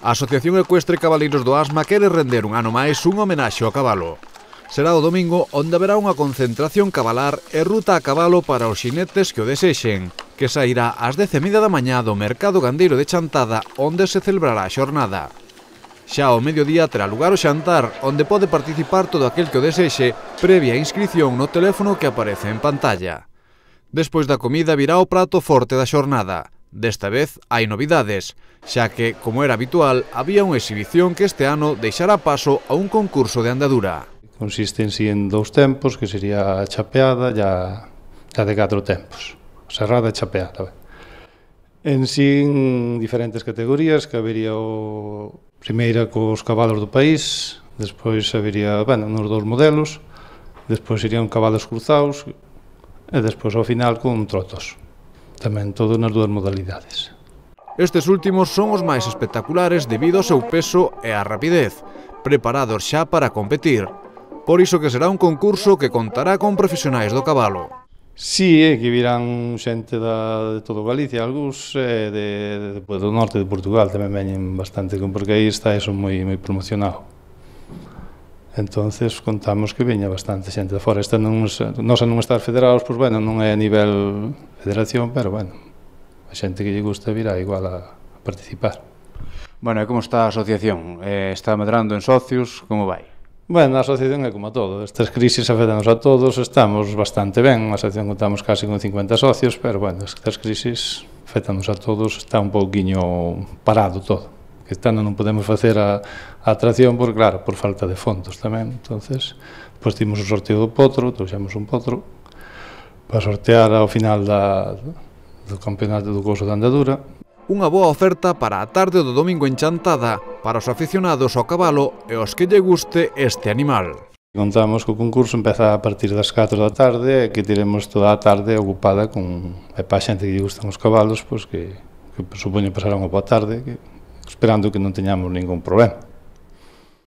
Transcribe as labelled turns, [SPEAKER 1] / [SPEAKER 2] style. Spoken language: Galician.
[SPEAKER 1] A Asociación Ecuestre Cabaleiros do Asma quere render un ano máis un homenaxe ao cabalo. Será o domingo onde haberá unha concentración cabalar e ruta a cabalo para os xinetes que o desexen, que sairá ás 10.30 da mañá do Mercado Gandeiro de Chantada onde se celebrará a xornada. Xa ao mediodía terá lugar o xantar, onde pode participar todo aquel que o desexe, previa inscripción no teléfono que aparece en pantalla. Despois da comida virá o prato forte da xornada, Desta vez hai novidades, xa que, como era habitual, había unha exhibición que este ano deixará paso a un concurso de andadura.
[SPEAKER 2] Consiste en sí en dous tempos, que sería a chapeada e a, de catro tempos. Serrada e chapeada. En sí, en diferentes categorías, que habería o primeira cos cabalos do país, despois habería, bueno, nos dous modelos, despois irían cabalos cruzados e despois ao final con trotos. Tamén todo nas dúas modalidades. Estes últimos son os máis espectaculares debido
[SPEAKER 1] ao seu peso e á rapidez, preparados xa para competir. Por iso que será un
[SPEAKER 2] concurso que contará con profesionais do cabalo. Si, sí, é que virán xente da, de todo Galicia, algúns eh, de, de, do norte de Portugal tamén veñen bastante, porque aí está eso moi, moi promocionado. Entonces contamos que veña bastante xente de fora. Esta non, nos non estar federados, pois bueno, non é a nivel federación, pero bueno, a xente que lle gusta virá igual a, a participar. Bueno, e como está a asociación? Eh, está medrando en socios, como vai? Bueno, a asociación é como a todo, estas crisis afetanos a todos, estamos bastante ben, a asociación contamos casi con 50 socios, pero bueno, estas crisis afetanos a todos, está un pouquiño parado todo que estando non podemos facer a, a atracción por claro, por falta de fondos tamén. Entonces, pois pues, timos o sorteo do potro, trouxemos un potro, para sortear ao final da, do campeonato do curso de andadura. Unha boa oferta para a tarde do domingo en Chantada
[SPEAKER 1] para os aficionados ao cabalo e os que lle guste este animal.
[SPEAKER 2] Contamos que o concurso empeza a partir das 4 da tarde e que teremos toda a tarde ocupada con e pa a xente que lle gustan os cabalos, pois que, que supoño pasarán unha boa tarde, que, esperando que non teñamos ningún problema.